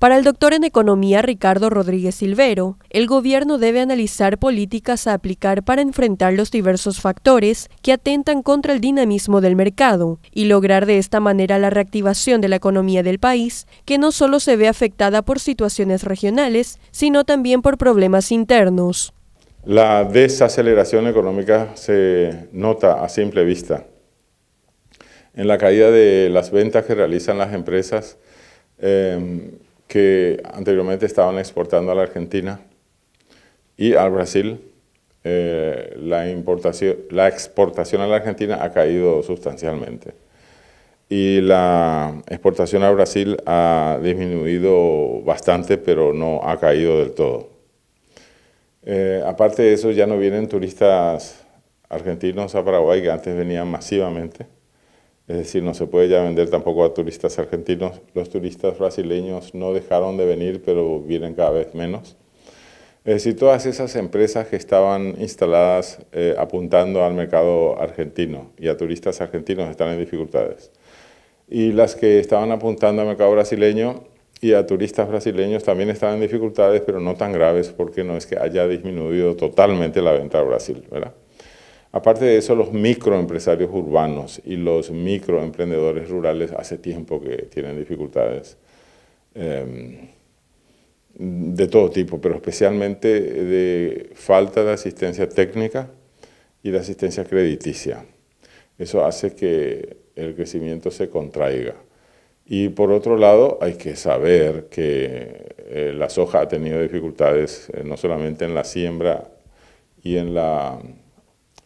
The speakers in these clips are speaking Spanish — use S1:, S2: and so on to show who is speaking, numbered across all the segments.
S1: Para el doctor en economía Ricardo Rodríguez Silvero, el gobierno debe analizar políticas a aplicar para enfrentar los diversos factores que atentan contra el dinamismo del mercado y lograr de esta manera la reactivación de la economía del país, que no solo se ve afectada por situaciones regionales, sino también por problemas internos. La desaceleración económica se nota a simple vista. En la caída de las ventas que realizan las empresas, em, que anteriormente estaban exportando a la Argentina y al Brasil, eh, la, exportación a la Argentina ha caído sustancialmente y la exportación a Brasil ha disminuido bastante, pero no ha caído del todo. Eh, aparte de eso, ya no vienen turistas argentinos a Paraguay que antes venían masivamente. Es decir, no se puede ya vender tampoco a turistas argentinos. Los turistas brasileños no dejaron de venir, pero vienen cada vez menos. Es decir, todas esas empresas que estaban instaladas eh, apuntando al mercado argentino y a turistas argentinos están en dificultades. Y las que estaban apuntando al mercado brasileño y a turistas brasileños también están en dificultades, pero no tan graves porque no es que haya disminuido totalmente la venta a Brasil, ¿verdad? Aparte de eso, los microempresarios urbanos y los microemprendedores rurales hace tiempo que tienen dificultades em, de todo tipo, pero especialmente de falta de asistencia técnica y de asistencia crediticia. Eso hace que el crecimiento se contraiga. Y por otro lado, hay que saber que eh, la soja ha tenido dificultades eh, no solamente en la siembra y en la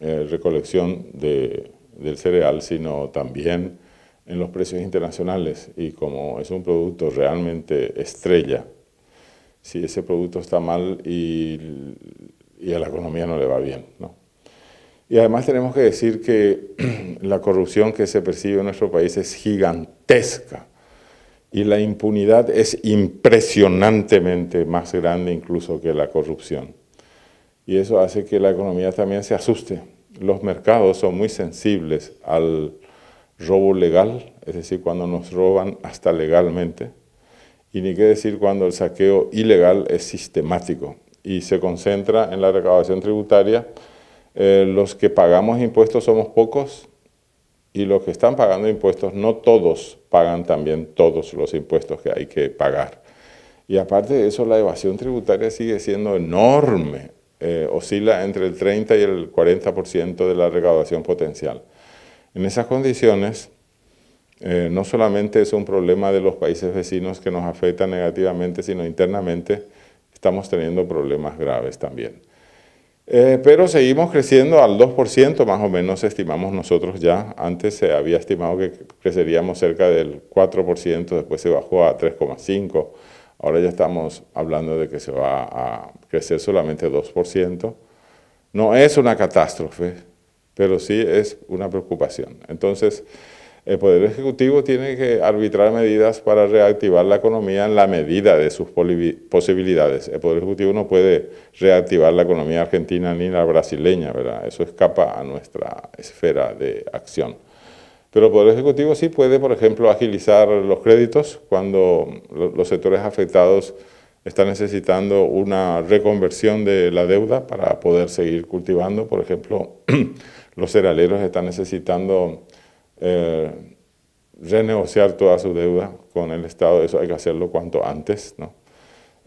S1: eh, recolección de, del cereal, sino también en los precios internacionales. Y como es un producto realmente estrella, si ese producto está mal y, y a la economía no le va bien. ¿no? Y además tenemos que decir que la corrupción que se percibe en nuestro país es gigantesca y la impunidad es impresionantemente más grande incluso que la corrupción. Y eso hace que la economía también se asuste los mercados son muy sensibles al robo legal, es decir, cuando nos roban hasta legalmente, y ni qué decir cuando el saqueo ilegal es sistemático y se concentra en la recaudación tributaria. Eh, los que pagamos impuestos somos pocos y los que están pagando impuestos, no todos pagan también todos los impuestos que hay que pagar. Y aparte de eso, la evasión tributaria sigue siendo enorme, eh, oscila entre el 30 y el 40% de la recaudación potencial. En esas condiciones, eh, no solamente es un problema de los países vecinos que nos afecta negativamente, sino internamente estamos teniendo problemas graves también. Eh, pero seguimos creciendo al 2% más o menos estimamos nosotros ya. Antes se había estimado que creceríamos cerca del 4%, después se bajó a 3,5%. Ahora ya estamos hablando de que se va a crecer solamente 2%. No es una catástrofe, pero sí es una preocupación. Entonces, el Poder Ejecutivo tiene que arbitrar medidas para reactivar la economía en la medida de sus posibilidades. El Poder Ejecutivo no puede reactivar la economía argentina ni la brasileña, ¿verdad? Eso escapa a nuestra esfera de acción. Pero el Poder Ejecutivo sí puede, por ejemplo, agilizar los créditos cuando los sectores afectados están necesitando una reconversión de la deuda para poder seguir cultivando. Por ejemplo, los cerealeros están necesitando eh, renegociar toda su deuda con el Estado. Eso hay que hacerlo cuanto antes, ¿no?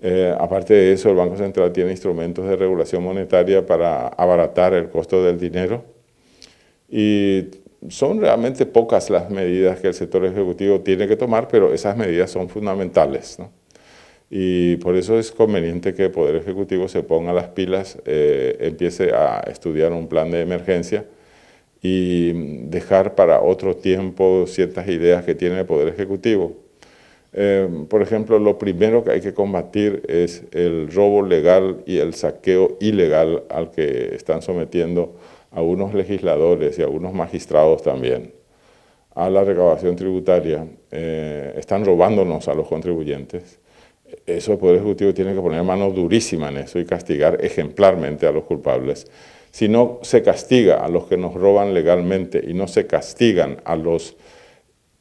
S1: Eh, aparte de eso, el Banco Central tiene instrumentos de regulación monetaria para abaratar el costo del dinero y son realmente pocas las medidas que el sector ejecutivo tiene que tomar, pero esas medidas son fundamentales. ¿no? Y por eso es conveniente que el Poder Ejecutivo se ponga las pilas, eh, empiece a estudiar un plan de emergencia y dejar para otro tiempo ciertas ideas que tiene el Poder Ejecutivo. Eh, por ejemplo, lo primero que hay que combatir es el robo legal y el saqueo ilegal al que están sometiendo a unos legisladores y algunos magistrados también a la recaudación tributaria, eh, están robándonos a los contribuyentes, eso el Poder Ejecutivo tiene que poner mano durísima en eso y castigar ejemplarmente a los culpables. Si no se castiga a los que nos roban legalmente y no se castigan a los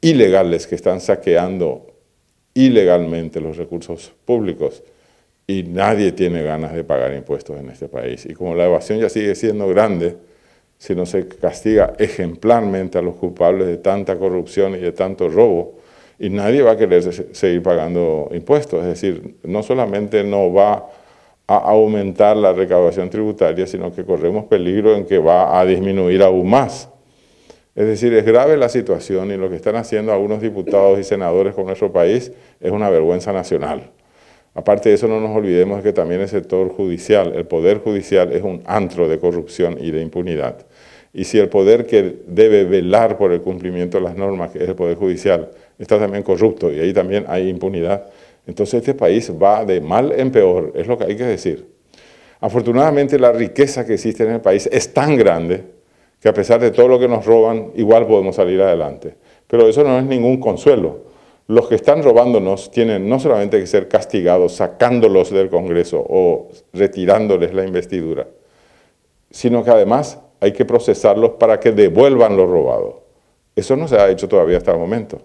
S1: ilegales que están saqueando ilegalmente los recursos públicos, y nadie tiene ganas de pagar impuestos en este país. Y como la evasión ya sigue siendo grande, si no se castiga ejemplarmente a los culpables de tanta corrupción y de tanto robo, y nadie va a querer seguir pagando impuestos. Es decir, no solamente no va a aumentar la recaudación tributaria, sino que corremos peligro en que va a disminuir aún más. Es decir, es grave la situación y lo que están haciendo algunos diputados y senadores con nuestro país es una vergüenza nacional. Aparte de eso, no nos olvidemos que también el sector judicial, el poder judicial es un antro de corrupción y de impunidad. Y si el poder que debe velar por el cumplimiento de las normas, que es el poder judicial, está también corrupto y ahí también hay impunidad, entonces este país va de mal en peor, es lo que hay que decir. Afortunadamente la riqueza que existe en el país es tan grande que a pesar de todo lo que nos roban, igual podemos salir adelante. Pero eso no es ningún consuelo los que están robándonos tienen no solamente que ser castigados sacándolos del Congreso o retirándoles la investidura, sino que además hay que procesarlos para que devuelvan lo robado. Eso no se ha hecho todavía hasta el momento.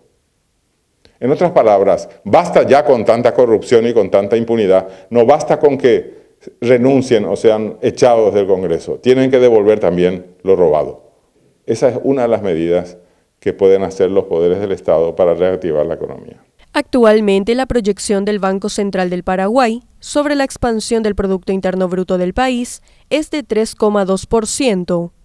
S1: En otras palabras, basta ya con tanta corrupción y con tanta impunidad. No basta con que renuncien o sean echados del Congreso. Tienen que devolver también lo robado. Esa es una de las medidas que pueden hacer los poderes del Estado para reactivar la economía. Actualmente, la proyección del Banco Central del Paraguay sobre la expansión del Producto Interno Bruto del país es de 3,2%.